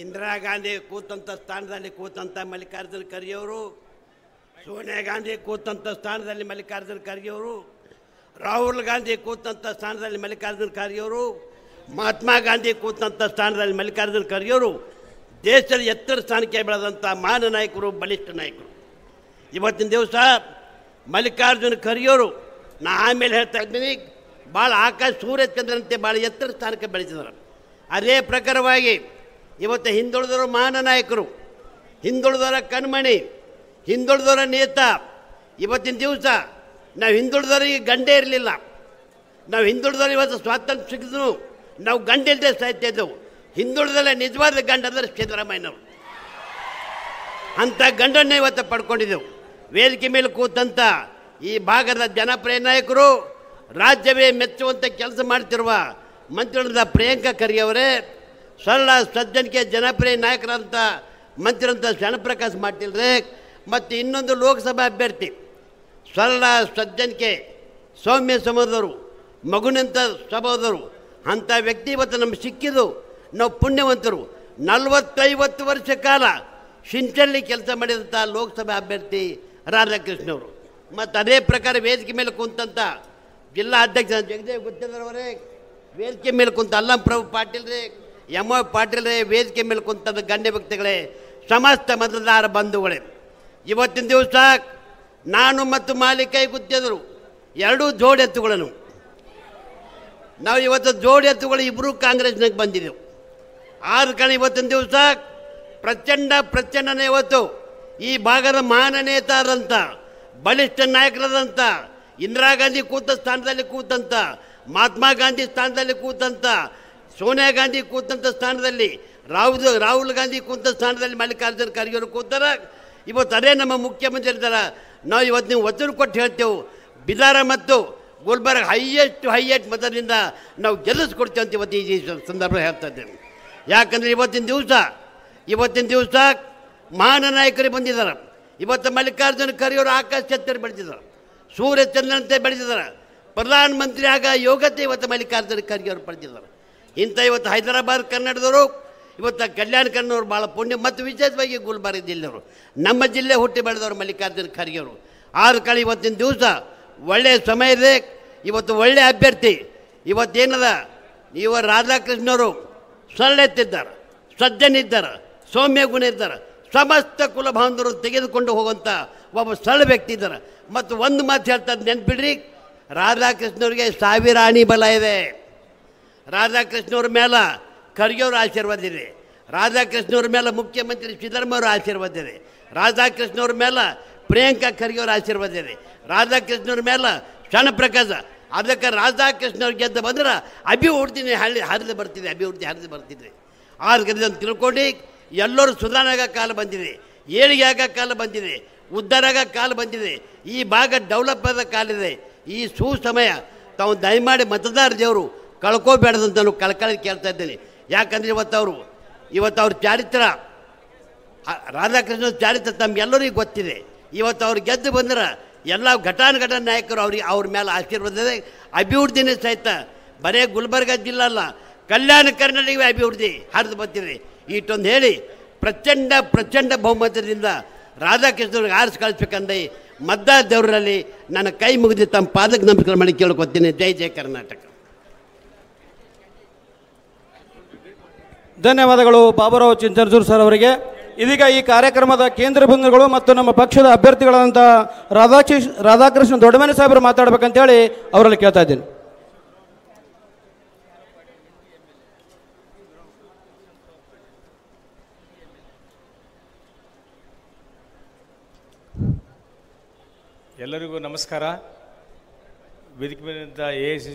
ಇಂದಿರಾ ಗಾಂಧಿ ಕೂತಂಥ ಸ್ಥಾನದಲ್ಲಿ ಕೂತಂಥ ಮಲ್ಲಿಕಾರ್ಜುನ ಖರ್ಗೆಯವರು ಸೋನಿಯಾ ಗಾಂಧಿ ಕೂತಂಥ ಸ್ಥಾನದಲ್ಲಿ ಮಲ್ಲಿಕಾರ್ಜುನ ಖರ್ಗೆಯವರು ರಾಹುಲ್ ಗಾಂಧಿ ಕೂತಂಥ ಸ್ಥಾನದಲ್ಲಿ ಮಲ್ಲಿಕಾರ್ಜುನ ಖರ್ಗೆಯವರು ಮಹಾತ್ಮ ಗಾಂಧಿ ಕೂತಂಥ ಸ್ಥಾನದಲ್ಲಿ ಮಲ್ಲಿಕಾರ್ಜುನ ಖರ್ಗೆಯವರು ದೇಶದ ಎತ್ತರ ಸ್ಥಾನಕ್ಕೆ ಬೆಳೆದಂಥ ಮಾನ ನಾಯಕರು ಬಲಿಷ್ಠ ನಾಯಕರು ಇವತ್ತಿನ ದಿವಸ ಮಲ್ಲಿಕಾರ್ಜುನ ಖರ್ಗೆಯವರು ನಾ ಆಮೇಲೆ ಹೇಳ್ತಾ ಇದ್ದೀನಿ ಭಾಳ ಆಕಾಶ ಸೂರ್ಯಚಂದ್ರಂತೆ ಭಾಳ ಎತ್ತರ ಸ್ಥಾನಕ್ಕೆ ಬೆಳೆಸಿದ್ರು ಅದೇ ಪ್ರಕಾರವಾಗಿ ಇವತ್ತು ಹಿಂದುಳಿದವರು ನಾಯಕರು ಹಿಂದುಳಿದವರ ಕಣ್ಮಣಿ ಹಿಂದುಳಿದವರ ನೇತ ಇವತ್ತಿನ ದಿವಸ ನಾವು ಹಿಂದುಳಿದವರಿಗೆ ಗಂಡೇ ಇರಲಿಲ್ಲ ನಾವು ಹಿಂದುಳಿದವರು ಇವತ್ತು ಸ್ವಾತಂತ್ರ್ಯ ಸಿಕ್ಕಿದ್ರು ನಾವು ಗಂಡಿಲ್ಲದೆ ಸಾಹಿತ್ಯ ಇದ್ದೆವು ಹಿಂದುಳಿದಲ್ಲೇ ನಿಜವಾದ ಗಂಡ ಅಂದರೆ ಸಿದ್ದರಾಮಯ್ಯನವರು ಅಂಥ ಗಂಡನ್ನೇ ಇವತ್ತು ಪಡ್ಕೊಂಡಿದ್ದೆವು ವೇದಿಕೆ ಮೇಲೆ ಕೂತಂಥ ಈ ಭಾಗದ ಜನಪ್ರಿಯ ನಾಯಕರು ರಾಜ್ಯವೇ ಮೆಚ್ಚುವಂಥ ಕೆಲಸ ಮಾಡ್ತಿರುವ ಮಂತ್ರಿಗಳಾದ ಪ್ರಿಯಾಂಕಾ ಖರ್ಗೆ ಅವರೇ ಸರಳ ಸಜ್ಜನಿಕೆ ಜನಪ್ರಿಯ ನಾಯಕರಂತ ಮಂತ್ರಿರಂತ ಶರಣಪ್ರಕಾಶ್ ಮಾಡ್ತಿಲ್ರಿ ಮತ್ತು ಇನ್ನೊಂದು ಲೋಕಸಭಾ ಅಭ್ಯರ್ಥಿ ಸರಳ ಸಜ್ಜನಿಕೆ ಸೌಮ್ಯ ಸಮೋದರು ಮಗುನಂಥ ಸಹೋದರು ಅಂಥ ವ್ಯಕ್ತಿ ಇವತ್ತು ನಮ್ಗೆ ಸಿಕ್ಕಿದ್ದು ನಾವು ಪುಣ್ಯವಂತರು ನಲವತ್ತೈವತ್ತು ವರ್ಷ ಕಾಲ ಸಿಂಚಳ್ಳಿ ಕೆಲಸ ಮಾಡಿದಂಥ ಲೋಕಸಭಾ ಅಭ್ಯರ್ಥಿ ಅವರು ಮತ್ತು ಅದೇ ಪ್ರಕಾರ ವೇದಿಕೆ ಮೇಲೆ ಕುಂತಂಥ ಜಿಲ್ಲಾ ಅಧ್ಯಕ್ಷ ಜಗದೇವ್ ಗುತ್ತೇಂದ್ರ ವೇದಿಕೆ ಮೇಲೆ ಕುಂತ ಅಲ್ಲಂಪ್ರಭು ಪ್ರಭು ಪಾಟೀಲ್ ರೇ ಎಂ ಒ ಪಾಟೀಲರೇ ವೇದಿಕೆ ಮೇಲೆ ಕುಂತದ್ದು ಗಣ್ಯ ವ್ಯಕ್ತಿಗಳೇ ಸಮಸ್ತ ಮತದಾರ ಬಂಧುಗಳೇ ಇವತ್ತಿನ ದಿವಸ ನಾನು ಮತ್ತು ಮಾಲೀಕೈ ಗುತ್ತಿದ್ರು ಎರಡೂ ಜೋಡಿ ಎತ್ತುಗಳನ್ನು ನಾವು ಇವತ್ತು ಜೋಡಿ ಎತ್ತುಗಳು ಇಬ್ಬರೂ ಕಾಂಗ್ರೆಸ್ನಾಗ ಬಂದಿದ್ದೆವು ಆರು ಕಾರಣ ಇವತ್ತಿನ ದಿವಸ ಪ್ರಚಂಡ ಪ್ರಚಂಡನೇ ಇವತ್ತು ಈ ಭಾಗದ ಮಾನ ನೇತಾರಂತ ಬಲಿಷ್ಠ ನಾಯಕರಾದಂಥ ಇಂದಿರಾ ಗಾಂಧಿ ಕೂತ ಸ್ಥಾನದಲ್ಲಿ ಕೂತಂತ ಮಹಾತ್ಮ ಗಾಂಧಿ ಸ್ಥಾನದಲ್ಲಿ ಕೂತಂತ ಸೋನಿಯಾ ಗಾಂಧಿ ಕೂತಂಥ ಸ್ಥಾನದಲ್ಲಿ ರಾಹುಲ್ ರಾಹುಲ್ ಗಾಂಧಿ ಕೂತ ಸ್ಥಾನದಲ್ಲಿ ಮಲ್ಲಿಕಾರ್ಜುನ ಅವರು ಕೂತಾರ ಇವತ್ತು ಅದೇ ನಮ್ಮ ಮುಖ್ಯಮಂತ್ರಿ ಇರ್ತಾರೆ ನಾವು ಇವತ್ತು ನೀವು ಒತ್ತಡ ಕೊಟ್ಟು ಹೇಳ್ತೇವೆ ಬಿದಾರ ಮತ್ತು ಗುಲ್ಬರ್ಗ ಹೈಯೆಸ್ಟ್ ಹೈಯೆಸ್ಟ್ ಮತದಿಂದ ನಾವು ಗೆಲ್ಲಿಸ್ಕೊಡ್ತೇವೆ ಅಂತ ಇವತ್ತು ಈ ಸಂದರ್ಭ ಹೇಳ್ತಾ ಇದ್ದೇನೆ ಯಾಕಂದರೆ ಇವತ್ತಿನ ದಿವಸ ಇವತ್ತಿನ ದಿವಸ ಮಹಾನ ನಾಯಕರು ಬಂದಿದ್ದಾರೆ ಇವತ್ತು ಮಲ್ಲಿಕಾರ್ಜುನ ಅವರು ಆಕಾಶ ಚತ್ತರ ಬೆಳೆದಿದ್ದಾರೆ ಸೂರ್ಯಚಂದ್ರನಂತೆ ಬೆಳೆದಿದ್ದಾರೆ ಪ್ರಧಾನಮಂತ್ರಿ ಆಗ ಯೋಗ್ಯತೆ ಇವತ್ತು ಮಲ್ಲಿಕಾರ್ಜುನ ಖರ್ಗೆ ಅವರು ಪಡೆದಿದ್ದಾರೆ ಇಂಥ ಇವತ್ತು ಹೈದರಾಬಾದ್ ಕನ್ನಡದವರು ಇವತ್ತು ಕಲ್ಯಾಣ ಕನ್ನಡವ್ರು ಭಾಳ ಪುಣ್ಯ ಮತ್ತು ವಿಶೇಷವಾಗಿ ಗುಲ್ಬರ್ಗ ಜಿಲ್ಲೆಯವರು ನಮ್ಮ ಜಿಲ್ಲೆ ಹುಟ್ಟಿ ಬೆಳೆದವರು ಮಲ್ಲಿಕಾರ್ಜುನ್ ಖರ್ಗೆ ಅವರು ಆರು ಕಳೆ ಇವತ್ತಿನ ದಿವಸ ಒಳ್ಳೆಯ ಸಮಯ ಇದೆ ಇವತ್ತು ಒಳ್ಳೆಯ ಅಭ್ಯರ್ಥಿ ಇವತ್ತೇನದ ಇವ ರಾಧಾಕೃಷ್ಣವರು ಸೊಳ್ಳೆತ್ತಿದ್ದಾರೆ ಸಜ್ಜನಿದ್ದಾರೆ ಸೌಮ್ಯ ಗುಣ ಇದ್ದಾರೆ ಸಮಸ್ತ ಕುಲ ತೆಗೆದುಕೊಂಡು ಹೋಗುವಂಥ ಒಬ್ಬ ಸರಳ ವ್ಯಕ್ತಿ ಇದ್ದಾರೆ ಮತ್ತು ಒಂದು ಮಾತು ಹೇಳ್ತಾರೆ ನೆನ್ಪಿಡ್ರಿ ರಾಧಾಕೃಷ್ಣವ್ರಿಗೆ ಸಾವಿರ ಅಣಿ ಬಲ ಇದೆ ರಾಧಾಕೃಷ್ಣವ್ರ ಮೇಲೆ ಖರ್ಗೆಯವ್ರ ಆಶೀರ್ವಾದ ಇದೆ ರಾಧಾಕೃಷ್ಣವ್ರ ಮೇಲೆ ಮುಖ್ಯಮಂತ್ರಿ ಸಿದ್ದರಾಮಯ್ಯವ್ರ ಆಶೀರ್ವಾದ ಇದೆ ರಾಧಾಕೃಷ್ಣವ್ರ ಮೇಲೆ ಪ್ರಿಯಾಂಕಾ ಖರ್ಗೆಯವ್ರ ಆಶೀರ್ವಾದ ಇದೆ ರಾಧಾಕೃಷ್ಣವ್ರ ಮೇಲೆ ಶಣ ಅದಕ್ಕೆ ಅವ್ರಿಗೆ ಗೆದ್ದ ಬಂದ್ರೆ ಅಭಿವೃದ್ಧಿ ಹಳ್ಳಿ ಹರಿದು ಬರ್ತಿದೆ ಅಭಿವೃದ್ಧಿ ಹರಿದು ಬರ್ತಿದೆ ಆದ್ರಿಂದ ತಿಳ್ಕೊಂಡು ಎಲ್ಲರೂ ಸುಧಾರಣಾಗ ಕಾಲ ಬಂದಿದೆ ಏಳಿಗೆ ಆಗ ಕಾಲ ಬಂದಿದೆ ಉದ್ಧಾರಾಗ ಕಾಲ ಬಂದಿದೆ ಈ ಭಾಗ ಡೆವಲಪ್ ಆದ ಕಾಲಿದೆ ಈ ಸಮಯ ತಾವು ದಯಮಾಡಿ ಮತದಾರ ದೇವರು ಕಳ್ಕೋಬೇಡದಂತ ನಾನು ಕಳ್ಕೊಳ್ಳಿ ಕೇಳ್ತಾ ಇದ್ದೇನೆ ಯಾಕಂದರೆ ಇವತ್ತು ಅವರು ಇವತ್ತು ಅವ್ರ ಚಾರಿತ್ರ ರಾಧಾಕೃಷ್ಣ ಚಾರಿತ್ರ ತಮ್ಗೆಲ್ಲರಿಗೂ ಗೊತ್ತಿದೆ ಇವತ್ತು ಅವ್ರು ಗೆದ್ದು ಬಂದ್ರೆ ಎಲ್ಲ ಘಟಾನುಘಟ ನಾಯಕರು ಅವ್ರಿಗೆ ಅವ್ರ ಮೇಲೆ ಆಶೀರ್ವಾದ ಅಭಿವೃದ್ಧಿನೇ ಸಹಿತ ಬರೇ ಗುಲ್ಬರ್ಗ ಜಿಲ್ಲೆ ಅಲ್ಲ ಕಲ್ಯಾಣ ಕರ್ನಾಟಕವೇ ಅಭಿವೃದ್ಧಿ ಹರಿದು ಬರ್ತಿದೆ ಇಷ್ಟೊಂದು ಹೇಳಿ ಪ್ರಚಂಡ ಪ್ರಚಂಡ ಬಹುಮತದಿಂದ ರಾಧಾಕೃಷ್ಣರಿಗೆ ಆರಿಸಿ ಕಳಿಸ್ಬೇಕಂದ್ರೆ ಮದ್ದ ದೇವರಲ್ಲಿ ನನ್ನ ಕೈ ಮುಗಿದು ತಮ್ಮ ಪಾದಕ್ಕೆ ನಮಸ್ಕಾರ ಮಾಡಿ ಕೇಳ್ಕೊತೀನಿ ಜೈ ಜಯ ಕರ್ನಾಟಕ ಧನ್ಯವಾದಗಳು ಬಾಬುರಾವ್ ಚಿಂಚನಸೂರು ಸರ್ ಅವರಿಗೆ ಇದೀಗ ಈ ಕಾರ್ಯಕ್ರಮದ ಕೇಂದ್ರ ಬಂಧುಗಳು ಮತ್ತು ನಮ್ಮ ಪಕ್ಷದ ಅಭ್ಯರ್ಥಿಗಳಾದಂಥ ರಾಧಾಕೃಷ್ಣ ರಾಧಾಕೃಷ್ಣ ದೊಡ್ಡಮನೆ ಸಾಹೇಬರು ಮಾತಾಡ್ಬೇಕಂತೇಳಿ ಅವರಲ್ಲಿ ಕೇಳ್ತಾ ಇದ್ದೀನಿ ಎಲ್ಲರಿಗೂ ನಮಸ್ಕಾರ ವೇದಿಕೆ ಎ ಸಿ